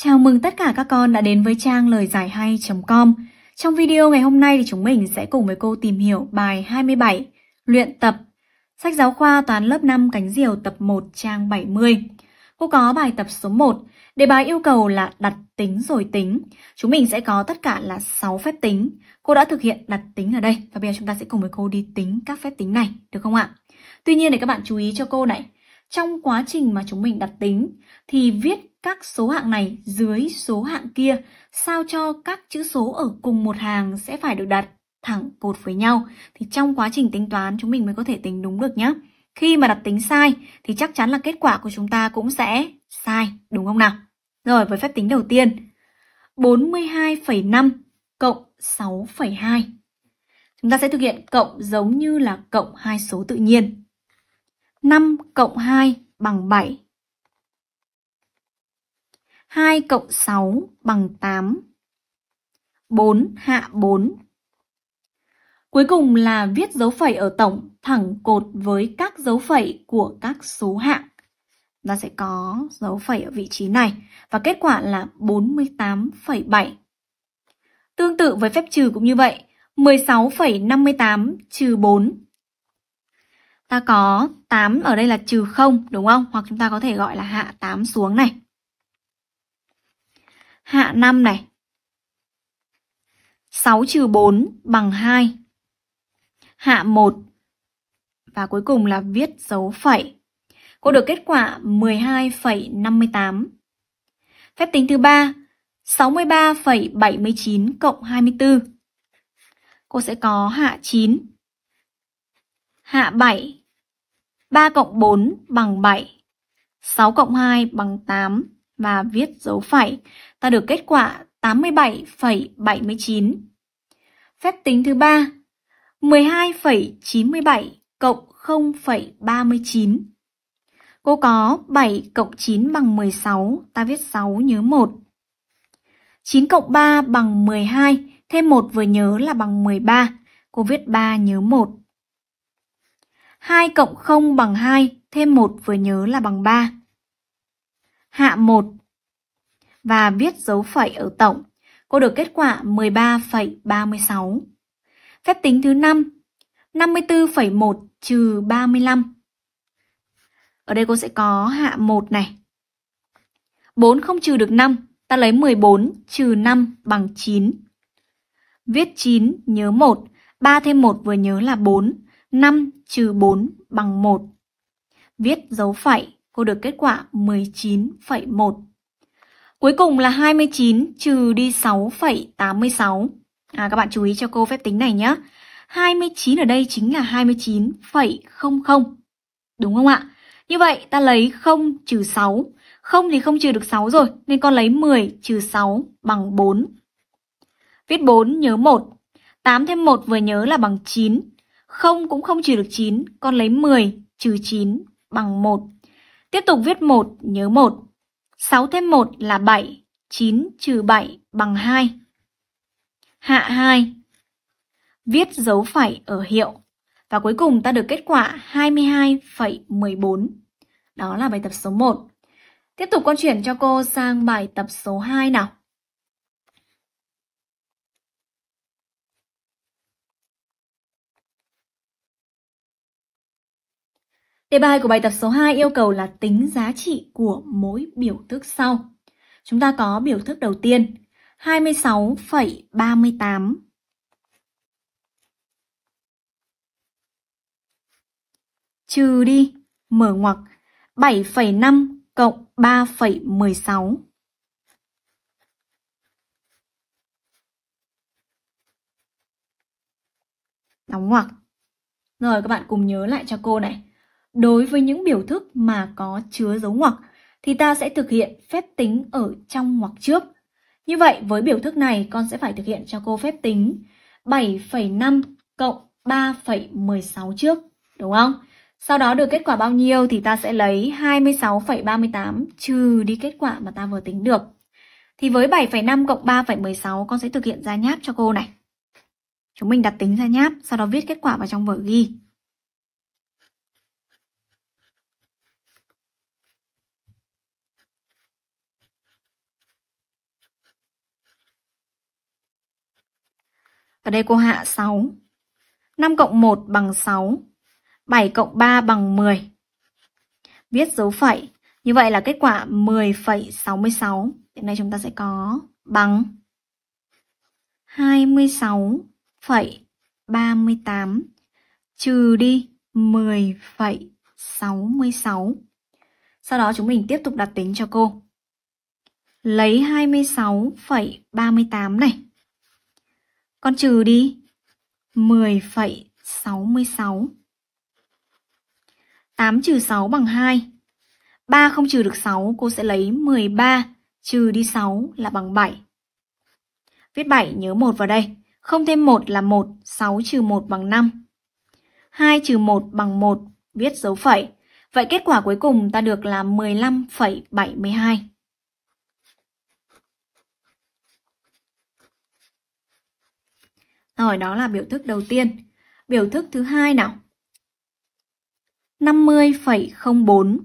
Chào mừng tất cả các con đã đến với trang lời giải hay.com. Trong video ngày hôm nay thì chúng mình sẽ cùng với cô tìm hiểu bài 27 luyện tập sách giáo khoa toán lớp 5 cánh diều tập 1 trang 70. Cô có bài tập số 1, đề bài yêu cầu là đặt tính rồi tính. Chúng mình sẽ có tất cả là 6 phép tính. Cô đã thực hiện đặt tính ở đây và bây giờ chúng ta sẽ cùng với cô đi tính các phép tính này, được không ạ? Tuy nhiên để các bạn chú ý cho cô này, trong quá trình mà chúng mình đặt tính thì viết các số hạng này dưới số hạng kia sao cho các chữ số ở cùng một hàng sẽ phải được đặt thẳng cột với nhau thì trong quá trình tính toán chúng mình mới có thể tính đúng được nhé. Khi mà đặt tính sai thì chắc chắn là kết quả của chúng ta cũng sẽ sai đúng không nào? Rồi với phép tính đầu tiên 42,5 cộng 6,2 Chúng ta sẽ thực hiện cộng giống như là cộng hai số tự nhiên 5 cộng 2 bằng 7. 2 cộng 6 bằng 8. 4 hạ 4. Cuối cùng là viết dấu phẩy ở tổng thẳng cột với các dấu phẩy của các số hạng. Ta sẽ có dấu phẩy ở vị trí này và kết quả là 48,7. Tương tự với phép trừ cũng như vậy, 16,58 trừ 4 ta có 8 ở đây là trừ 0 đúng không? Hoặc chúng ta có thể gọi là hạ 8 xuống này. Hạ 5 này. 6 trừ 4 bằng 2. Hạ 1. Và cuối cùng là viết dấu phẩy. Cô được kết quả 12,58. Phép tính thứ ba 63,79 cộng 24. Cô sẽ có hạ 9 hạ 7. 3 cộng 4 bằng 7. 6 cộng 2 bằng 8 và viết dấu phẩy, ta được kết quả 87,79. Phép tính thứ ba 12,97 cộng 0,39. Cô có 7 cộng 9 bằng 16, ta viết 6 nhớ 1. 9 cộng 3 bằng 12, thêm 1 vừa nhớ là bằng 13. Cô viết 3 nhớ 1. 2 cộng 0 bằng 2, thêm 1 vừa nhớ là bằng 3. Hạ 1 và viết dấu phẩy ở tổng. Cô được kết quả 13,36. Phép tính thứ 5, 54,1 trừ 35. Ở đây cô sẽ có hạ 1 này. 4 không trừ được 5, ta lấy 14 trừ 5 bằng 9. Viết 9 nhớ 1, 3 thêm 1 vừa nhớ là 4 5 trừ 4 bằng 1. Viết dấu phẩy, cô được kết quả 19,1. Cuối cùng là 29 trừ đi 6,86. À, các bạn chú ý cho cô phép tính này nhé. 29 ở đây chính là 29,00. Đúng không ạ? Như vậy ta lấy 0 trừ 6. 0 thì không trừ được 6 rồi, nên con lấy 10 trừ 6 bằng 4. Viết 4 nhớ 1. 8 thêm 1 vừa nhớ là bằng 9. 0 cũng không trừ được 9, con lấy 10 trừ 9 bằng 1. Tiếp tục viết 1, nhớ 1. 6 thêm 1 là 7, 9 trừ 7 bằng 2. Hạ 2. Viết dấu phẩy ở hiệu. Và cuối cùng ta được kết quả 22,14. Đó là bài tập số 1. Tiếp tục con chuyển cho cô sang bài tập số 2 nào. Đề bài của bài tập số 2 yêu cầu là tính giá trị của mỗi biểu thức sau. Chúng ta có biểu thức đầu tiên 26,38 trừ đi mở ngoặc 7,5 cộng 3,16 đóng ngoặc. Rồi các bạn cùng nhớ lại cho cô này. Đối với những biểu thức mà có chứa dấu ngoặc thì ta sẽ thực hiện phép tính ở trong ngoặc trước. Như vậy với biểu thức này con sẽ phải thực hiện cho cô phép tính 7,5 cộng 3,16 trước, đúng không? Sau đó được kết quả bao nhiêu thì ta sẽ lấy 26,38 trừ đi kết quả mà ta vừa tính được. Thì với 7,5 cộng 3,16 con sẽ thực hiện ra nháp cho cô này. Chúng mình đặt tính ra nháp, sau đó viết kết quả vào trong vở ghi. Ở đây cô hạ 6. 5 cộng 1 bằng 6. 7 cộng 3 bằng 10. Viết dấu phẩy. Như vậy là kết quả 10,66. Hiện nay chúng ta sẽ có bằng 26,38 trừ đi 10,66. Sau đó chúng mình tiếp tục đặt tính cho cô. Lấy 26,38 này con trừ đi. 10,66 8 trừ 6 bằng 2 3 không trừ được 6 cô sẽ lấy 13 trừ đi 6 là bằng 7 Viết 7 nhớ 1 vào đây Không thêm 1 là 1 6 trừ 1 bằng 5 2 trừ 1 bằng 1 Viết dấu phẩy Vậy kết quả cuối cùng ta được là 15,72 Rồi đó là biểu thức đầu tiên. Biểu thức thứ hai nào. 50,04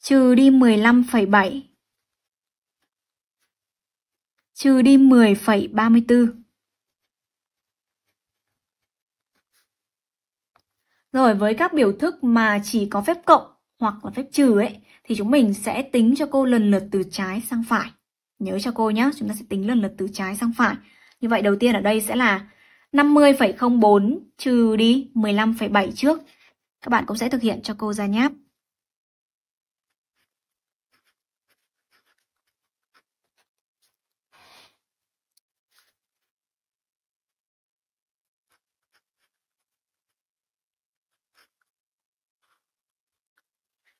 trừ đi 15,7 trừ đi 10,34 Rồi với các biểu thức mà chỉ có phép cộng hoặc là phép trừ ấy thì chúng mình sẽ tính cho cô lần lượt từ trái sang phải. Nhớ cho cô nhé, chúng ta sẽ tính lần lượt từ trái sang phải. Như vậy đầu tiên ở đây sẽ là 50,04 trừ đi 15,7 trước. Các bạn cũng sẽ thực hiện cho cô ra nháp.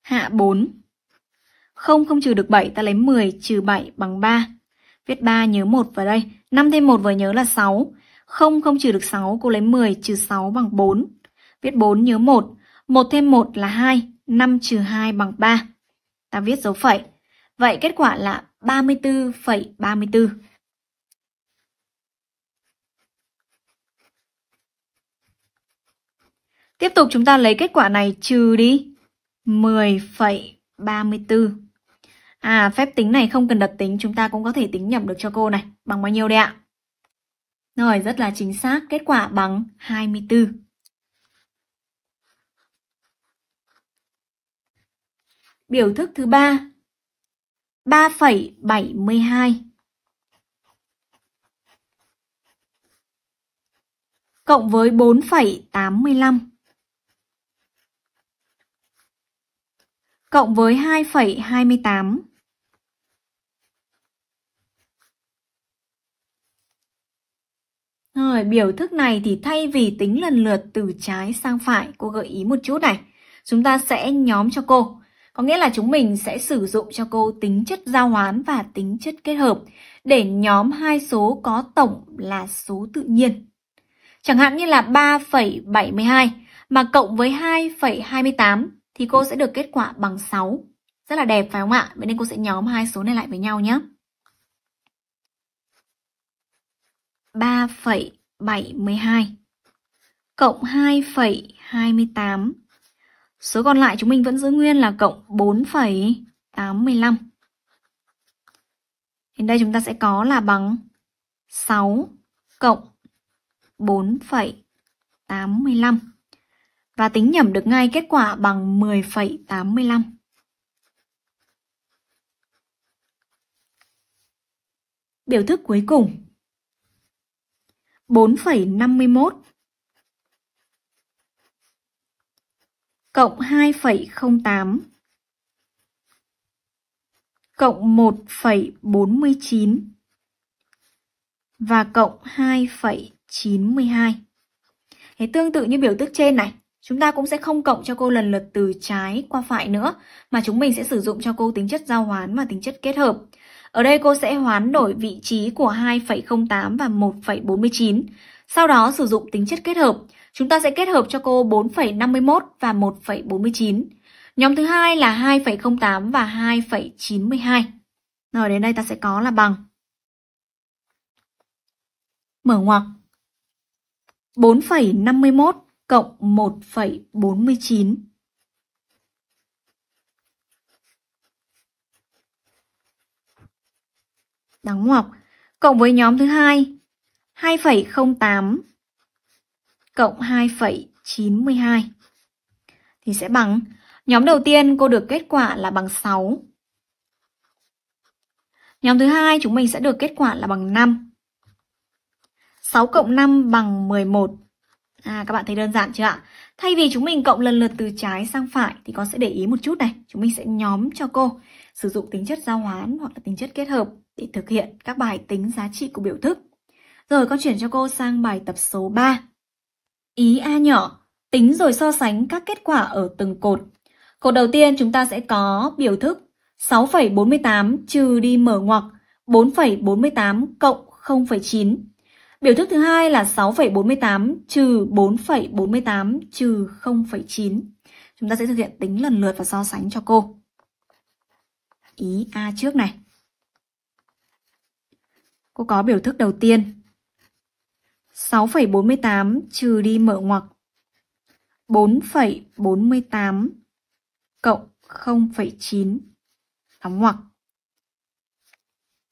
Hạ 4 0 không trừ được 7 ta lấy 10 trừ 7 bằng 3. Viết 3 nhớ 1 vào đây. 5 thêm 1 vừa nhớ là 6. 0 không trừ được 6 cô lấy 10 trừ 6 bằng 4. Viết 4 nhớ 1. 1 thêm 1 là 2. 5 trừ 2 bằng 3. Ta viết dấu phẩy. Vậy kết quả là 34,34. ,34. Tiếp tục chúng ta lấy kết quả này trừ đi 10,34. À, phép tính này không cần đặt tính, chúng ta cũng có thể tính nhẩm được cho cô này. Bằng bao nhiêu đây ạ? Rồi, rất là chính xác. Kết quả bằng 24. Biểu thức thứ 3. 3,72 cộng với 4,85 cộng với 2,28 Rồi, biểu thức này thì thay vì tính lần lượt từ trái sang phải, cô gợi ý một chút này. Chúng ta sẽ nhóm cho cô. Có nghĩa là chúng mình sẽ sử dụng cho cô tính chất giao hoán và tính chất kết hợp để nhóm hai số có tổng là số tự nhiên. Chẳng hạn như là 3,72 mà cộng với 2,28 thì cô sẽ được kết quả bằng 6. Rất là đẹp phải không ạ? Vậy nên cô sẽ nhóm hai số này lại với nhau nhé. 3,712 cộng 2,28. Số còn lại chúng mình vẫn giữ nguyên là cộng 4,85. Đến đây chúng ta sẽ có là bằng 6 cộng 4,85 và tính nhẩm được ngay kết quả bằng 10,85. Biểu thức cuối cùng 4,51 cộng 2,08 cộng 1,49 và cộng 2,92. Thế tương tự như biểu thức trên này, chúng ta cũng sẽ không cộng cho cô lần lượt từ trái qua phải nữa, mà chúng mình sẽ sử dụng cho cô tính chất giao hoán và tính chất kết hợp. Ở đây cô sẽ hoán đổi vị trí của 2,08 và 1,49. Sau đó sử dụng tính chất kết hợp, chúng ta sẽ kết hợp cho cô 4,51 và 1,49. Nhóm thứ hai là 2,08 và 2,92. Rồi đến đây ta sẽ có là bằng. Mở ngoặc 4,51 cộng 1,49 đóng ngoặc cộng với nhóm thứ hai 2,08 cộng 2,92 thì sẽ bằng nhóm đầu tiên cô được kết quả là bằng 6. Nhóm thứ hai chúng mình sẽ được kết quả là bằng 5. 6 cộng 5 bằng 11. À, các bạn thấy đơn giản chưa ạ? Thay vì chúng mình cộng lần lượt từ trái sang phải thì con sẽ để ý một chút này. Chúng mình sẽ nhóm cho cô sử dụng tính chất giao hoán hoặc là tính chất kết hợp để thực hiện các bài tính giá trị của biểu thức. Rồi con chuyển cho cô sang bài tập số 3. Ý A nhỏ, tính rồi so sánh các kết quả ở từng cột. Cột đầu tiên chúng ta sẽ có biểu thức 6,48 trừ đi mở ngoặc 4,48 cộng 0,9. Biểu thức thứ hai là 6,48 trừ 4,48 trừ 0,9. Chúng ta sẽ thực hiện tính lần lượt và so sánh cho cô ý A trước này. Cô có biểu thức đầu tiên. 6,48 trừ đi mở ngoặc 4,48 cộng 0,9 đóng ngoặc.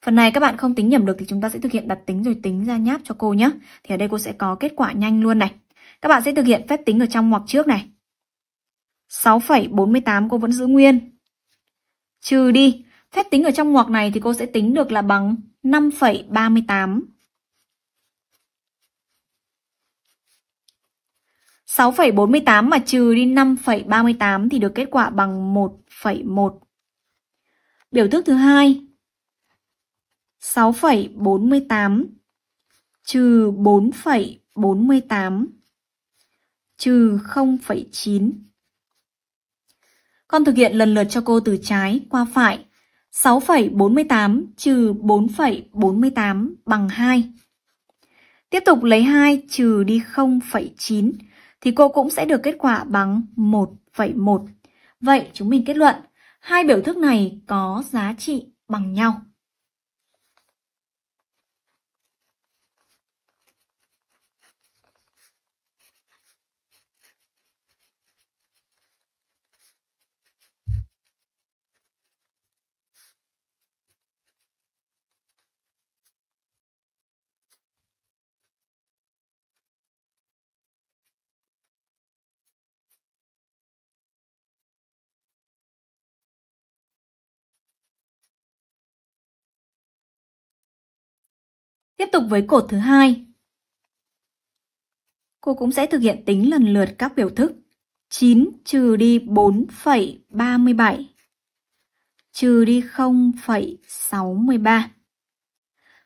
Phần này các bạn không tính nhầm được thì chúng ta sẽ thực hiện đặt tính rồi tính ra nháp cho cô nhé. Thì ở đây cô sẽ có kết quả nhanh luôn này. Các bạn sẽ thực hiện phép tính ở trong ngoặc trước này. 6,48 cô vẫn giữ nguyên trừ đi phép tính ở trong ngoặc này thì cô sẽ tính được là bằng 5,38. 6,48 mà trừ đi 5,38 thì được kết quả bằng 1,1. Biểu thức thứ hai 6,48 trừ 4,48 trừ 0,9 con thực hiện lần lượt cho cô từ trái qua phải. 6,48 trừ 4,48 bằng 2. Tiếp tục lấy 2 trừ đi 0,9 thì cô cũng sẽ được kết quả bằng 1,1. Vậy chúng mình kết luận hai biểu thức này có giá trị bằng nhau. Tiếp tục với cột thứ hai. Cô cũng sẽ thực hiện tính lần lượt các biểu thức. 9 trừ đi 4,37 trừ đi 0,63.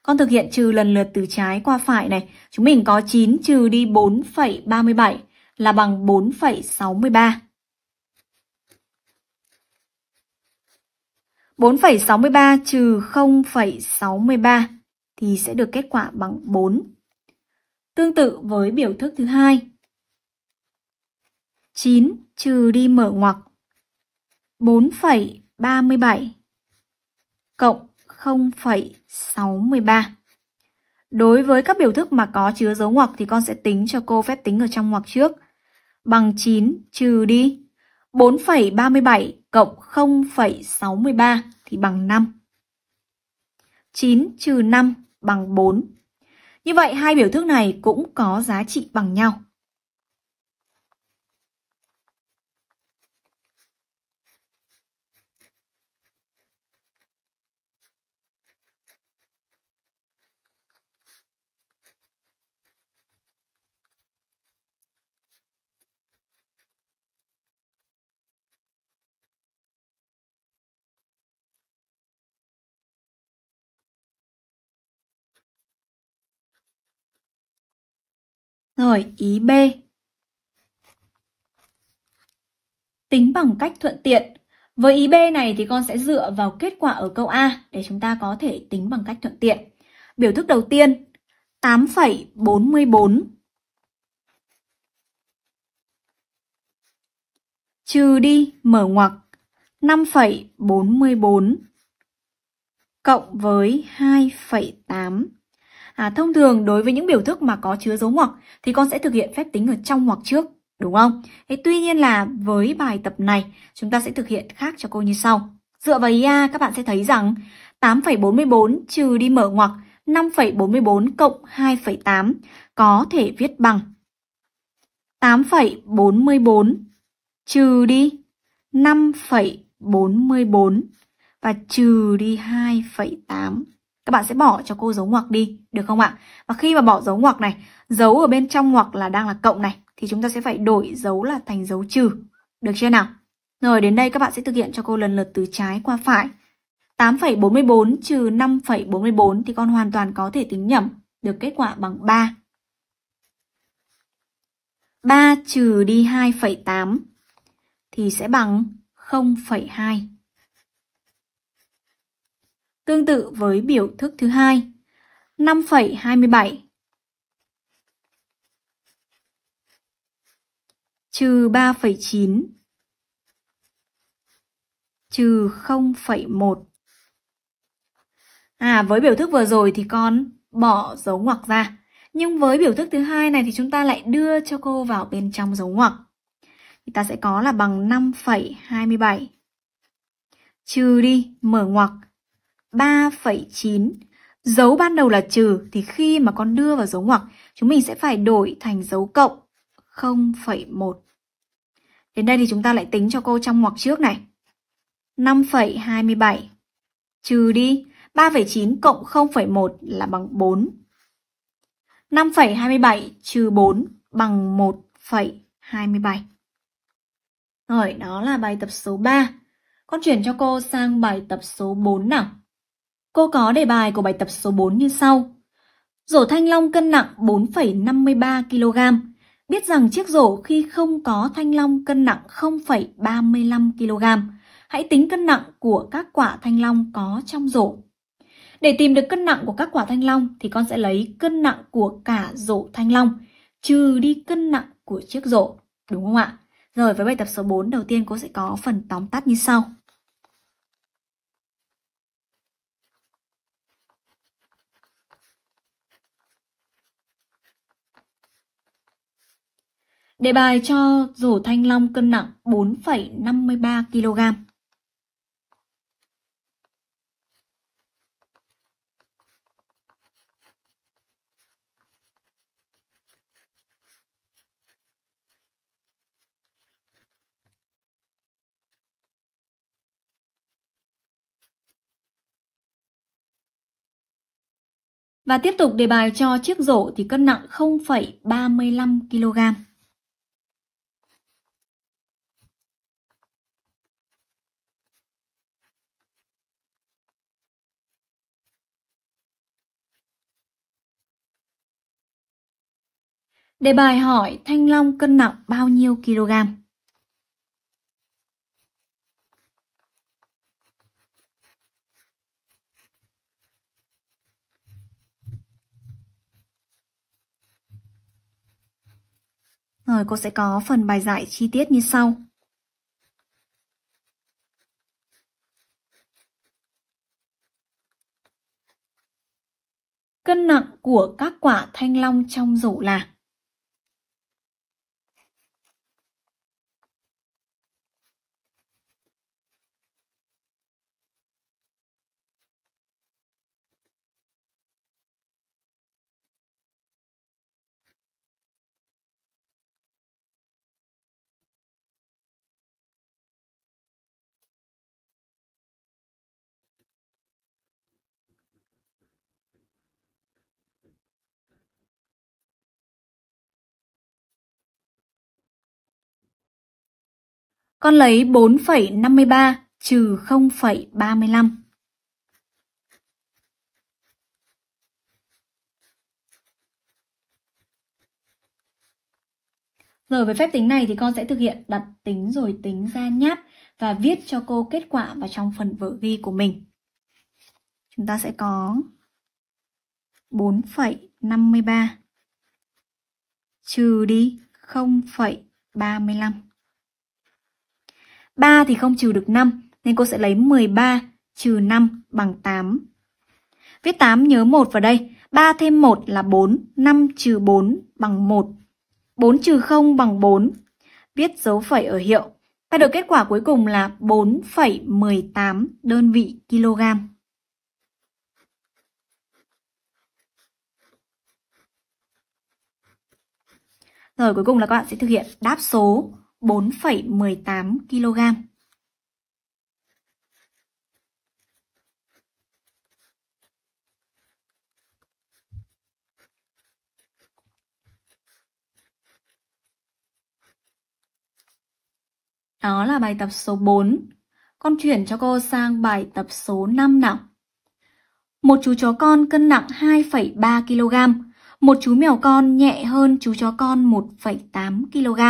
Con thực hiện trừ lần lượt từ trái qua phải này. Chúng mình có 9 trừ đi 4,37 là bằng 4,63. ba trừ không sáu mươi ba thì sẽ được kết quả bằng 4. Tương tự với biểu thức thứ hai. 9 trừ đi mở ngoặc 4,37 cộng 0,63. Đối với các biểu thức mà có chứa dấu ngoặc thì con sẽ tính cho cô phép tính ở trong ngoặc trước. Bằng 9 trừ đi 4,37 cộng 0,63 thì bằng 5. 9 trừ 5 bằng 4. Như vậy hai biểu thức này cũng có giá trị bằng nhau. Rồi, ý B. Tính bằng cách thuận tiện. Với ý B này thì con sẽ dựa vào kết quả ở câu A để chúng ta có thể tính bằng cách thuận tiện. Biểu thức đầu tiên 8,44 trừ đi mở ngoặc 5,44 cộng với 2,8 À, thông thường đối với những biểu thức mà có chứa dấu ngoặc thì con sẽ thực hiện phép tính ở trong ngoặc trước, đúng không? Thế tuy nhiên là với bài tập này chúng ta sẽ thực hiện khác cho cô như sau. Dựa vào ý A các bạn sẽ thấy rằng 8,44 trừ đi mở ngoặc 5,44 cộng 2,8 có thể viết bằng 8,44 trừ đi 5,44 và trừ đi 2,8 các bạn sẽ bỏ cho cô dấu ngoặc đi, được không ạ? Và khi mà bỏ dấu ngoặc này, dấu ở bên trong ngoặc là đang là cộng này, thì chúng ta sẽ phải đổi dấu là thành dấu trừ, được chưa nào? Rồi đến đây các bạn sẽ thực hiện cho cô lần lượt từ trái qua phải. 8,44 trừ 5,44 thì con hoàn toàn có thể tính nhầm, được kết quả bằng 3. 3 trừ đi 2,8 thì sẽ bằng 0,2 tương tự với biểu thức thứ hai 5,27 trừ 3,9 trừ 0,1 À với biểu thức vừa rồi thì con bỏ dấu ngoặc ra nhưng với biểu thức thứ hai này thì chúng ta lại đưa cho cô vào bên trong dấu ngoặc thì ta sẽ có là bằng 5,27 trừ đi mở ngoặc 3,9. Dấu ban đầu là trừ thì khi mà con đưa vào dấu ngoặc, chúng mình sẽ phải đổi thành dấu cộng 0,1. Đến đây thì chúng ta lại tính cho cô trong ngoặc trước này. 5,27 trừ đi 3,9 cộng 0,1 là bằng 4. 5,27 trừ 4 bằng 1,27. Rồi, đó là bài tập số 3. Con chuyển cho cô sang bài tập số 4 nào. Cô có đề bài của bài tập số 4 như sau. Rổ thanh long cân nặng 4,53 kg. Biết rằng chiếc rổ khi không có thanh long cân nặng 0,35 kg. Hãy tính cân nặng của các quả thanh long có trong rổ. Để tìm được cân nặng của các quả thanh long thì con sẽ lấy cân nặng của cả rổ thanh long trừ đi cân nặng của chiếc rổ, đúng không ạ? Rồi với bài tập số 4 đầu tiên cô sẽ có phần tóm tắt như sau. Đề bài cho rổ thanh long cân nặng 4,53 kg. Và tiếp tục đề bài cho chiếc rổ thì cân nặng 0,35 kg. Đề bài hỏi thanh long cân nặng bao nhiêu kg? Rồi cô sẽ có phần bài giải chi tiết như sau. Cân nặng của các quả thanh long trong rổ là Con lấy 4,53 trừ 0,35. Rồi với phép tính này thì con sẽ thực hiện đặt tính rồi tính ra nháp và viết cho cô kết quả vào trong phần vở ghi của mình. Chúng ta sẽ có 4,53 trừ đi 0,35. 3 thì không trừ được 5 nên cô sẽ lấy 13 trừ 5 bằng 8. Viết 8 nhớ 1 vào đây. 3 thêm 1 là 4, 5 trừ 4 bằng 1. 4 trừ 0 bằng 4. Viết dấu phẩy ở hiệu. Ta được kết quả cuối cùng là 4,18 đơn vị kg. Rồi cuối cùng là các bạn sẽ thực hiện đáp số 4,18 kg. Đó là bài tập số 4. Con chuyển cho cô sang bài tập số 5 nào. Một chú chó con cân nặng 2,3 kg, một chú mèo con nhẹ hơn chú chó con 1,8 kg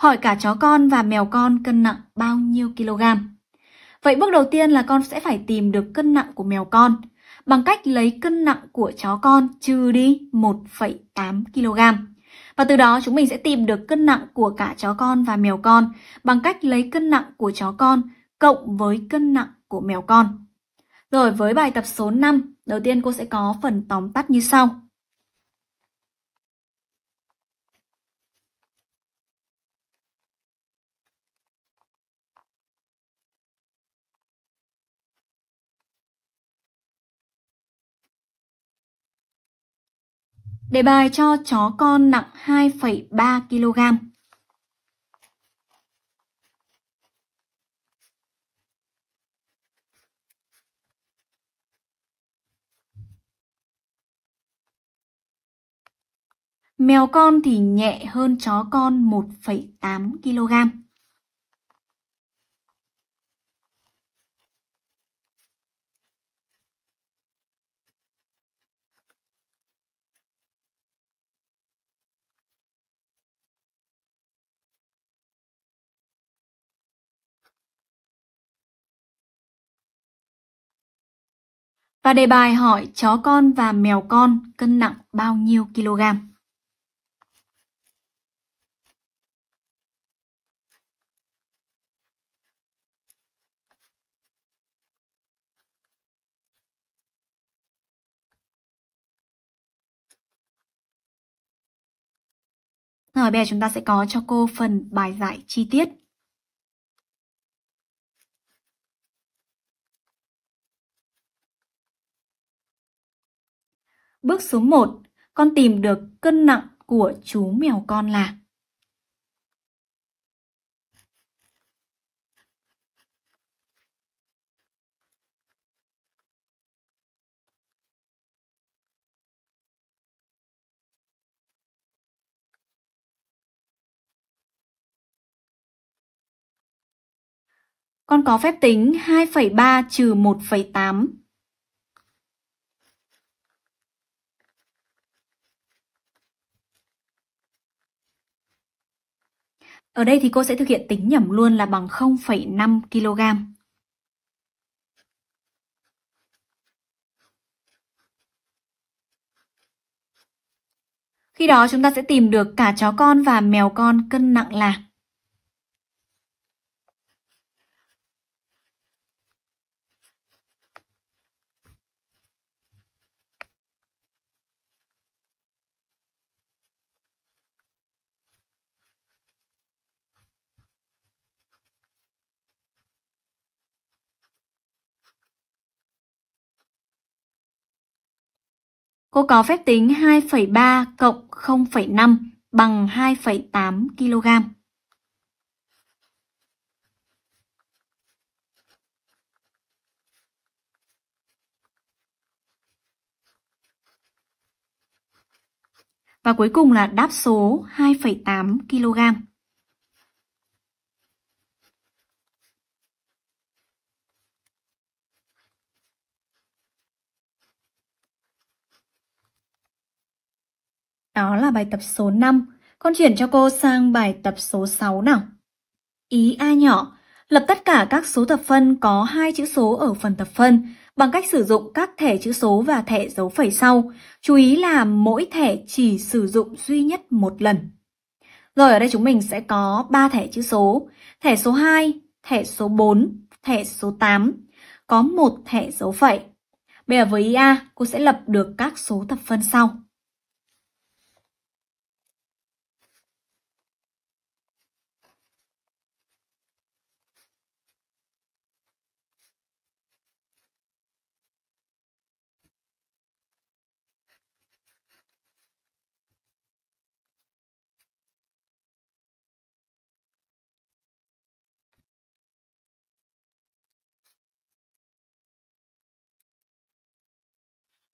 hỏi cả chó con và mèo con cân nặng bao nhiêu kg. Vậy bước đầu tiên là con sẽ phải tìm được cân nặng của mèo con bằng cách lấy cân nặng của chó con trừ đi 1,8 kg. Và từ đó chúng mình sẽ tìm được cân nặng của cả chó con và mèo con bằng cách lấy cân nặng của chó con cộng với cân nặng của mèo con. Rồi với bài tập số 5, đầu tiên cô sẽ có phần tóm tắt như sau. Đề bài cho chó con nặng 2,3 kg. Mèo con thì nhẹ hơn chó con 1,8 kg. Và đề bài hỏi chó con và mèo con cân nặng bao nhiêu kg? Rồi bây giờ chúng ta sẽ có cho cô phần bài giải chi tiết Bước số 1, con tìm được cân nặng của chú mèo con là Con có phép tính 2,3 trừ 1,8 Ở đây thì cô sẽ thực hiện tính nhẩm luôn là bằng 0,5 kg. Khi đó chúng ta sẽ tìm được cả chó con và mèo con cân nặng là Cô có phép tính 2,3 cộng 0,5 bằng 2,8 kg. Và cuối cùng là đáp số 2,8 kg. Đó là bài tập số 5. Con chuyển cho cô sang bài tập số 6 nào. Ý A nhỏ, lập tất cả các số thập phân có hai chữ số ở phần thập phân bằng cách sử dụng các thẻ chữ số và thẻ dấu phẩy sau. Chú ý là mỗi thẻ chỉ sử dụng duy nhất một lần. Rồi ở đây chúng mình sẽ có 3 thẻ chữ số. Thẻ số 2, thẻ số 4, thẻ số 8. Có một thẻ dấu phẩy. Bây giờ với ý A, cô sẽ lập được các số thập phân sau.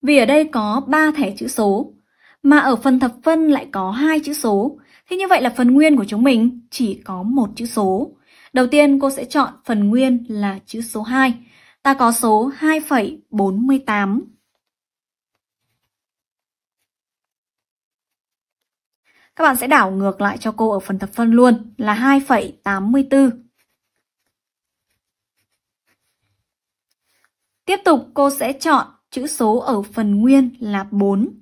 Vì ở đây có 3 thẻ chữ số, mà ở phần thập phân lại có hai chữ số. Thế như vậy là phần nguyên của chúng mình chỉ có một chữ số. Đầu tiên cô sẽ chọn phần nguyên là chữ số 2. Ta có số 2,48. Các bạn sẽ đảo ngược lại cho cô ở phần thập phân luôn là 2,84. Tiếp tục cô sẽ chọn chữ số ở phần nguyên là 4.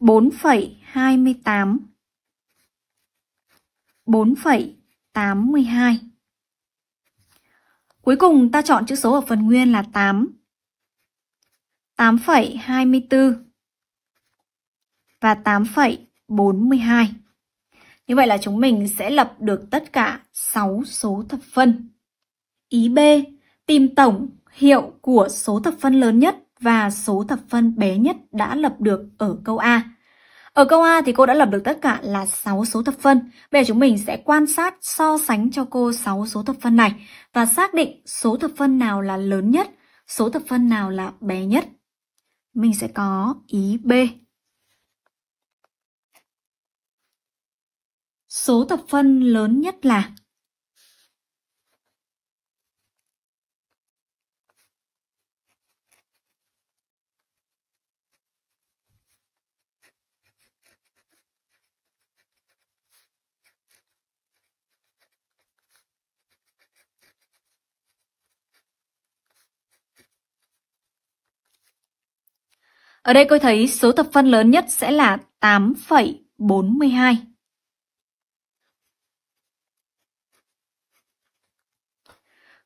4,28 4,82 Cuối cùng ta chọn chữ số ở phần nguyên là 8 8,24 và 8,42 Như vậy là chúng mình sẽ lập được tất cả 6 số thập phân. Ý B, tìm tổng hiệu của số thập phân lớn nhất và số thập phân bé nhất đã lập được ở câu A. Ở câu A thì cô đã lập được tất cả là 6 số thập phân. Bây giờ chúng mình sẽ quan sát so sánh cho cô 6 số thập phân này và xác định số thập phân nào là lớn nhất, số thập phân nào là bé nhất. Mình sẽ có ý B. Số thập phân lớn nhất là Ở đây tôi thấy số thập phân lớn nhất sẽ là 8,42.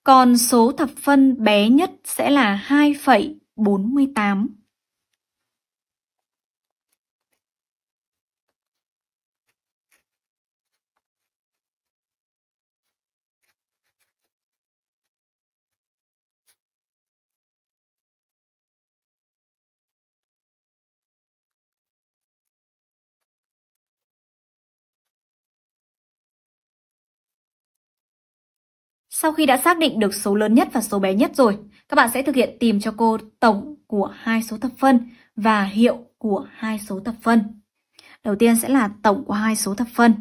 Còn số thập phân bé nhất sẽ là 2,48. Sau khi đã xác định được số lớn nhất và số bé nhất rồi, các bạn sẽ thực hiện tìm cho cô tổng của hai số thập phân và hiệu của hai số thập phân. Đầu tiên sẽ là tổng của hai số thập phân.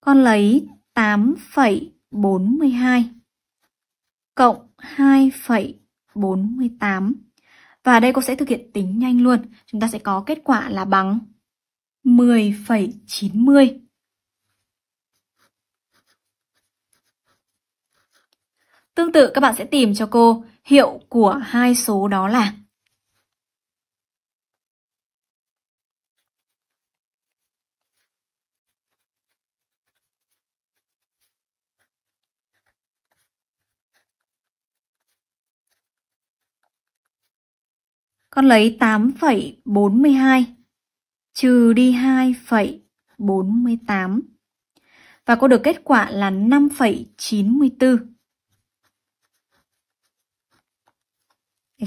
Con lấy 8,42 cộng 2,48. Và đây cô sẽ thực hiện tính nhanh luôn. Chúng ta sẽ có kết quả là bằng 10,90. Tương tự các bạn sẽ tìm cho cô hiệu của hai số đó là Con lấy 8,42 trừ đi 2,48 và có được kết quả là 5,94. Được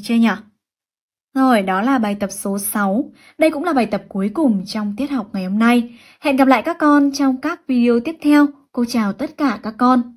chưa nhỉ? Rồi, đó là bài tập số 6. Đây cũng là bài tập cuối cùng trong tiết học ngày hôm nay. Hẹn gặp lại các con trong các video tiếp theo. Cô chào tất cả các con.